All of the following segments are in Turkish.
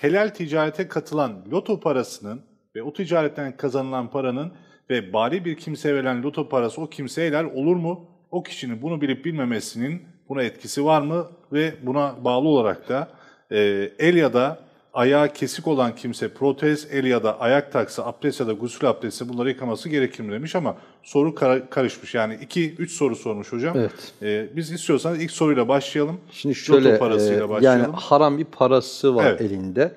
helal ticarete katılan loto parasının ve o ticaretten kazanılan paranın ve bari bir kimseye verilen loto parası o kimseye helal olur mu? O kişinin bunu bilip bilmemesinin buna etkisi var mı? Ve buna bağlı olarak da e, el ya da ayağı kesik olan kimse protez, el ya da ayak taksa, abdest ya da gusül abdesti bunları yıkaması gerekir mi demiş ama soru kar- karışmış. Yani iki üç soru sormuş hocam. Evet. Ee, biz istiyorsanız ilk soruyla başlayalım. Şimdi şöyle, Loto parasıyla e, başlayalım. Yani haram bir parası var evet. elinde.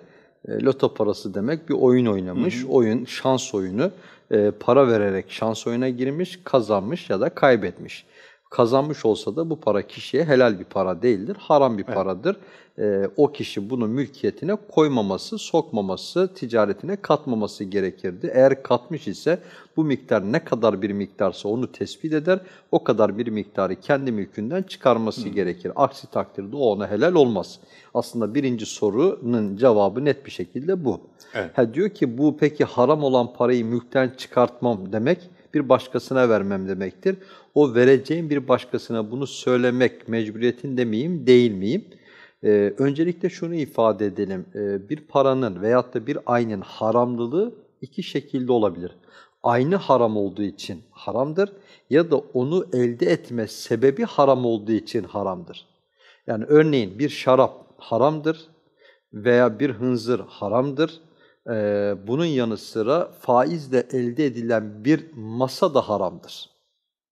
E, loto parası demek bir oyun oynamış. Hı hı. Oyun, şans oyunu. E, para vererek şans oyuna girmiş, kazanmış ya da kaybetmiş kazanmış olsa da bu para kişiye helal bir para değildir, haram bir evet. paradır. E, o kişi bunu mülkiyetine koymaması, sokmaması, ticaretine katmaması gerekirdi. Eğer katmış ise bu miktar ne kadar bir miktarsa onu tespit eder, o kadar bir miktarı kendi mülkünden çıkarması Hı. Hmm. gerekir. Aksi takdirde o ona helal olmaz. Aslında birinci sorunun cevabı net bir şekilde bu. Evet. Ha, diyor ki bu peki haram olan parayı mülkten çıkartmam demek bir başkasına vermem demektir. O vereceğim bir başkasına bunu söylemek mecburiyetinde miyim, değil miyim? Ee, öncelikle şunu ifade edelim. Ee, bir paranın veyahut da bir aynın haramlılığı iki şekilde olabilir. Aynı haram olduğu için haramdır ya da onu elde etme sebebi haram olduğu için haramdır. Yani örneğin bir şarap haramdır veya bir hınzır haramdır ee, bunun yanı sıra faizle elde edilen bir masa da haramdır.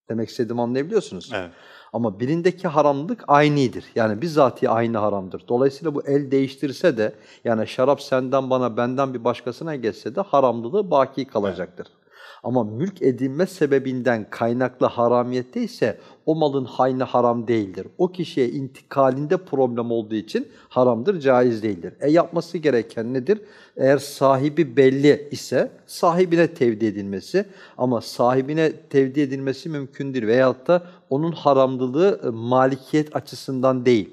Demek istediğimi anlayabiliyorsunuz. Evet. Ama birindeki haramlık aynıdır. Yani bizzatı aynı haramdır. Dolayısıyla bu el değiştirse de yani şarap senden bana benden bir başkasına geçse de haramlılığı baki kalacaktır. Evet. Ama mülk edinme sebebinden kaynaklı haramiyette ise o malın haynı haram değildir. O kişiye intikalinde problem olduğu için haramdır, caiz değildir. E yapması gereken nedir? Eğer sahibi belli ise sahibine tevdi edilmesi ama sahibine tevdi edilmesi mümkündür veyahut da onun haramlılığı e, malikiyet açısından değil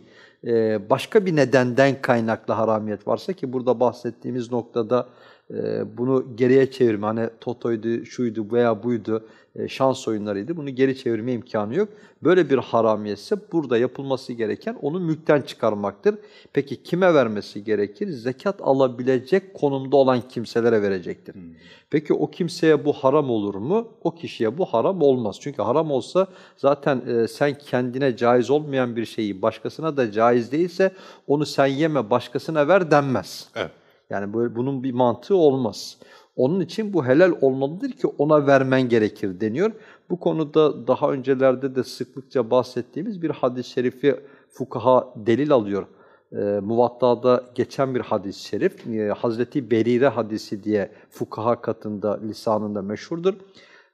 e, başka bir nedenden kaynaklı haramiyet varsa ki burada bahsettiğimiz noktada ee, bunu geriye çevirme hani totoydu, şuydu veya buydu e, şans oyunlarıydı bunu geri çevirme imkanı yok. Böyle bir haramiyetse burada yapılması gereken onu mülkten çıkarmaktır. Peki kime vermesi gerekir? Zekat alabilecek konumda olan kimselere verecektir. Hmm. Peki o kimseye bu haram olur mu? O kişiye bu haram olmaz. Çünkü haram olsa zaten e, sen kendine caiz olmayan bir şeyi başkasına da caiz değilse onu sen yeme başkasına ver denmez. Evet. Yani böyle, bunun bir mantığı olmaz. Onun için bu helal olmalıdır ki ona vermen gerekir deniyor. Bu konuda daha öncelerde de sıklıkça bahsettiğimiz bir hadis-i şerifi fukaha delil alıyor. E, Muvatta'da geçen bir hadis-i şerif, e, Hazreti Berire hadisi diye fukaha katında, lisanında meşhurdur.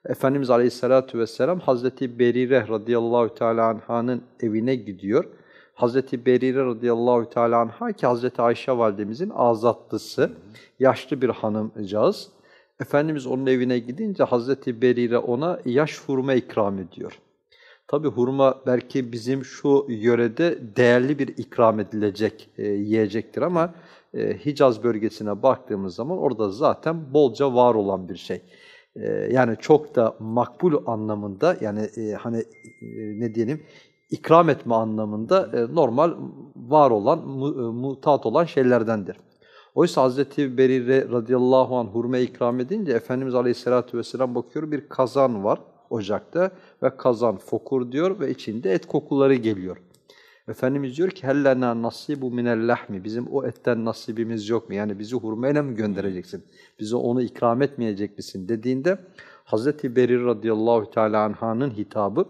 Efendimiz Aleyhisselatü Vesselam Hazreti Berire radıyallahu teala anh'ın evine gidiyor Hazreti Berire radıyallahu teala anha ki Hazreti Ayşe validemizin azatlısı, yaşlı bir hanımcağız. Efendimiz onun evine gidince Hazreti Berire ona yaş hurma ikram ediyor. Tabi hurma belki bizim şu yörede değerli bir ikram edilecek e, yiyecektir ama e, Hicaz bölgesine baktığımız zaman orada zaten bolca var olan bir şey. E, yani çok da makbul anlamında yani e, hani e, ne diyelim ikram etme anlamında e, normal var olan, mu, e, mutat olan şeylerdendir. Oysa Hazreti Berire radıyallahu anh hurma ikram edince Efendimiz aleyhissalatu vesselam bakıyor bir kazan var ocakta ve kazan fokur diyor ve içinde et kokuları geliyor. Efendimiz diyor ki hellena nasibu minel lahmi bizim o etten nasibimiz yok mu? Yani bizi hurmayla mı göndereceksin? Bize onu ikram etmeyecek misin dediğinde Hazreti Berir radıyallahu teala anh'ın hitabı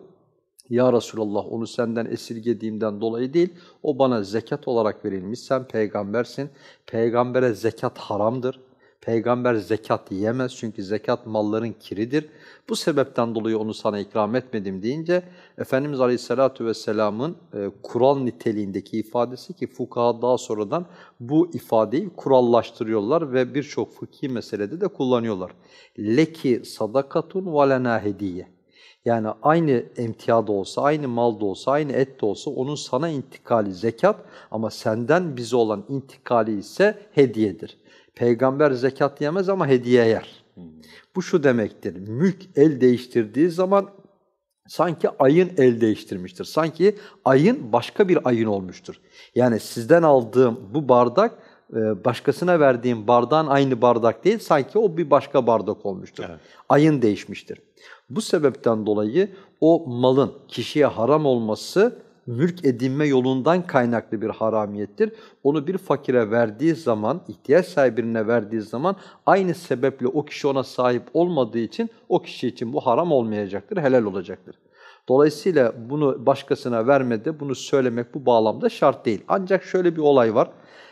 ya Resulallah onu senden esirgediğimden dolayı değil, o bana zekat olarak verilmiş. Sen peygambersin. Peygambere zekat haramdır. Peygamber zekat yiyemez çünkü zekat malların kiridir. Bu sebepten dolayı onu sana ikram etmedim deyince Efendimiz Aleyhisselatü Vesselam'ın e, kural niteliğindeki ifadesi ki fukaha daha sonradan bu ifadeyi kurallaştırıyorlar ve birçok fıkhi meselede de kullanıyorlar. Leki sadakatun ve lena hediye. Yani aynı emtia da olsa, aynı mal da olsa, aynı et de olsa onun sana intikali zekat ama senden bize olan intikali ise hediyedir. Peygamber zekat yemez ama hediye yer. Hmm. Bu şu demektir, mülk el değiştirdiği zaman sanki ayın el değiştirmiştir. Sanki ayın başka bir ayın olmuştur. Yani sizden aldığım bu bardak e, başkasına verdiğim bardağın aynı bardak değil, sanki o bir başka bardak olmuştur. Evet. Ayın değişmiştir. Bu sebepten dolayı o malın kişiye haram olması mülk edinme yolundan kaynaklı bir haramiyettir. Onu bir fakire verdiği zaman, ihtiyaç sahibine verdiği zaman aynı sebeple o kişi ona sahip olmadığı için o kişi için bu haram olmayacaktır, helal olacaktır. Dolayısıyla bunu başkasına vermedi, bunu söylemek bu bağlamda şart değil. Ancak şöyle bir olay var.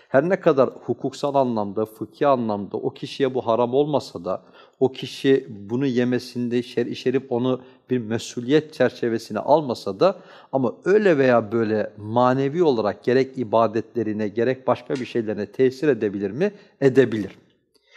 Her ne kadar hukuksal anlamda, fıkhi anlamda o kişiye bu haram olmasa da o kişi bunu yemesinde şer-i şerif onu bir mesuliyet çerçevesine almasa da ama öyle veya böyle manevi olarak gerek ibadetlerine gerek başka bir şeylerine tesir edebilir mi? Edebilir.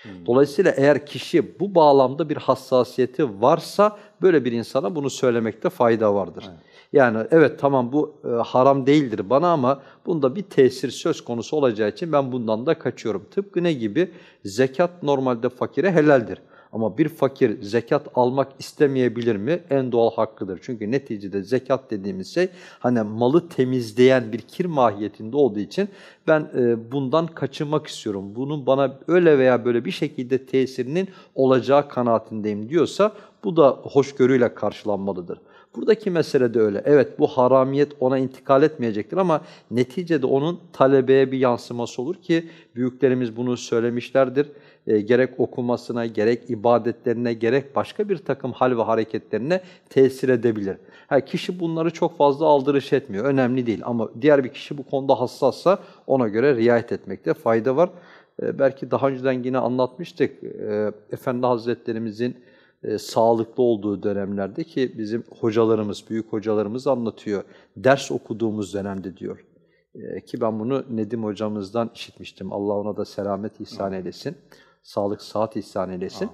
Hmm. Dolayısıyla eğer kişi bu bağlamda bir hassasiyeti varsa böyle bir insana bunu söylemekte fayda vardır. Yani evet tamam bu e, haram değildir bana ama bunda bir tesir söz konusu olacağı için ben bundan da kaçıyorum. Tıpkı ne gibi? Zekat normalde fakire helaldir. Ama bir fakir zekat almak istemeyebilir mi? En doğal hakkıdır. Çünkü neticede zekat dediğimiz şey hani malı temizleyen bir kir mahiyetinde olduğu için ben e, bundan kaçınmak istiyorum. Bunun bana öyle veya böyle bir şekilde tesirinin olacağı kanaatindeyim diyorsa bu da hoşgörüyle karşılanmalıdır. Buradaki mesele de öyle. Evet bu haramiyet ona intikal etmeyecektir ama neticede onun talebeye bir yansıması olur ki büyüklerimiz bunu söylemişlerdir. E, gerek okumasına, gerek ibadetlerine, gerek başka bir takım hal ve hareketlerine tesir edebilir. Ha, kişi bunları çok fazla aldırış etmiyor, önemli değil ama diğer bir kişi bu konuda hassassa ona göre riayet etmekte fayda var. E, belki daha önceden yine anlatmıştık, e, Efendi Hazretlerimizin e, sağlıklı olduğu dönemlerde ki bizim hocalarımız, büyük hocalarımız anlatıyor. Ders okuduğumuz dönemde diyor. E, ki ben bunu Nedim hocamızdan işitmiştim. Allah ona da selamet ihsan eylesin. Sağlık, saat ihsan eylesin.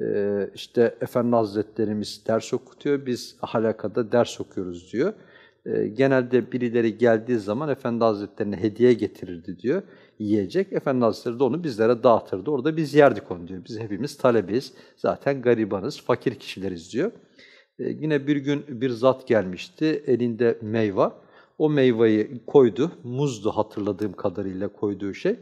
Amin. E, işte Efendi Hazretlerimiz ders okutuyor, biz halakada ders okuyoruz diyor. Ee, genelde birileri geldiği zaman Efendi Hazretlerine hediye getirirdi diyor, yiyecek. Efendi Hazretleri de onu bizlere dağıtırdı. Orada biz yerdik onu diyor. Biz hepimiz talebiz, zaten garibanız, fakir kişileriz diyor. E, yine bir gün bir zat gelmişti, elinde meyve. O meyveyi koydu, muzdu hatırladığım kadarıyla koyduğu şey.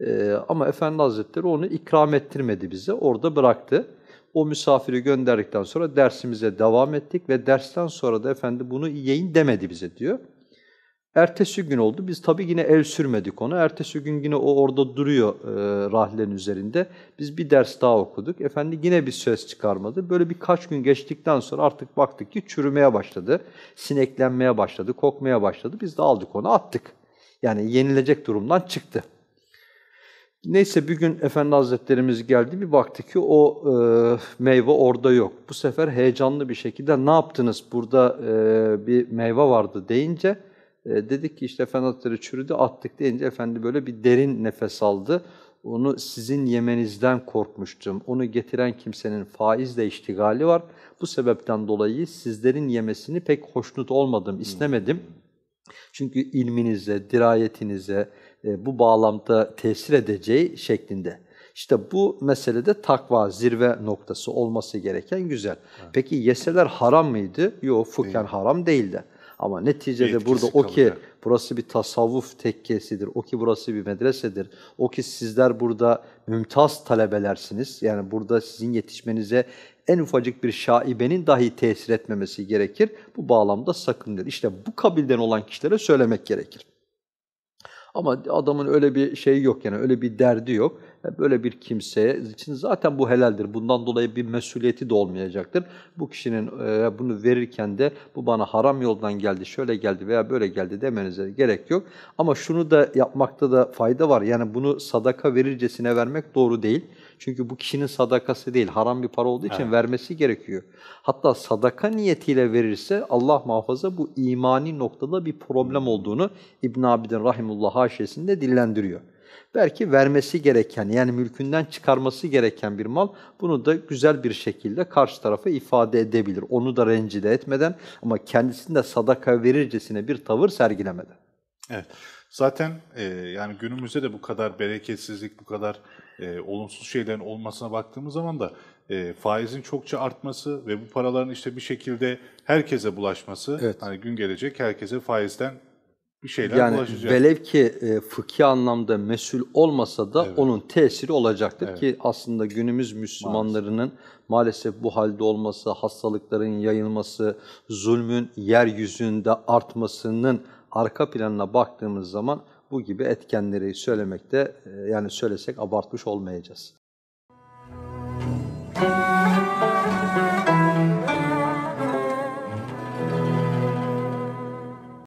E, ama Efendi Hazretleri onu ikram ettirmedi bize, orada bıraktı. O misafiri gönderdikten sonra dersimize devam ettik ve dersten sonra da efendi bunu yiyin demedi bize diyor. Ertesi gün oldu. Biz tabii yine el sürmedik onu. Ertesi gün yine o orada duruyor e, rahlenin üzerinde. Biz bir ders daha okuduk. Efendi yine bir söz çıkarmadı. Böyle birkaç gün geçtikten sonra artık baktık ki çürümeye başladı. Sineklenmeye başladı, kokmaya başladı. Biz de aldık onu attık. Yani yenilecek durumdan çıktı. Neyse bir gün Efendi Hazretlerimiz geldi, bir baktı ki o e, meyve orada yok. Bu sefer heyecanlı bir şekilde ne yaptınız burada e, bir meyve vardı deyince e, dedik ki işte Efendi Hazretleri çürüdü attık deyince Efendi böyle bir derin nefes aldı. Onu sizin yemenizden korkmuştum. Onu getiren kimsenin faizle iştigali var. Bu sebepten dolayı sizlerin yemesini pek hoşnut olmadım, istemedim. Hmm çünkü ilminize, dirayetinize e, bu bağlamda tesir edeceği şeklinde. İşte bu meselede takva, zirve noktası olması gereken güzel. Evet. Peki yeseler haram mıydı? Yok, fuken Değil. haram değildi. Ama neticede burada o ki burası bir tasavvuf tekkesidir, o ki burası bir medresedir, o ki sizler burada mümtaz talebelersiniz. Yani burada sizin yetişmenize en ufacık bir şaibenin dahi tesir etmemesi gerekir. Bu bağlamda sakın dedi. İşte bu kabilden olan kişilere söylemek gerekir. Ama adamın öyle bir şeyi yok yani öyle bir derdi yok. E, böyle bir kimseye için zaten bu helaldir. Bundan dolayı bir mesuliyeti de olmayacaktır. Bu kişinin e, bunu verirken de bu bana haram yoldan geldi, şöyle geldi veya böyle geldi demenize gerek yok. Ama şunu da yapmakta da fayda var. Yani bunu sadaka verircesine vermek doğru değil. Çünkü bu kişinin sadakası değil, haram bir para olduğu için evet. vermesi gerekiyor. Hatta sadaka niyetiyle verirse Allah muhafaza bu imani noktada bir problem olduğunu İbn Abidin Rahimullah haşiyesinde dillendiriyor. Belki vermesi gereken yani mülkünden çıkarması gereken bir mal bunu da güzel bir şekilde karşı tarafa ifade edebilir. Onu da rencide etmeden ama kendisinde sadaka verircesine bir tavır sergilemeden. Evet. Zaten e, yani günümüzde de bu kadar bereketsizlik, bu kadar e, olumsuz şeylerin olmasına baktığımız zaman da e, faizin çokça artması ve bu paraların işte bir şekilde herkese bulaşması, evet. hani gün gelecek herkese faizden bir şeyler yani bulaşacak. Velev ki e, fıkhi anlamda mesul olmasa da evet. onun tesiri olacaktır evet. ki aslında günümüz Müslümanlarının maalesef. maalesef bu halde olması, hastalıkların yayılması, zulmün yeryüzünde artmasının arka planına baktığımız zaman bu gibi etkenleri söylemekte e, yani söylesek abartmış olmayacağız.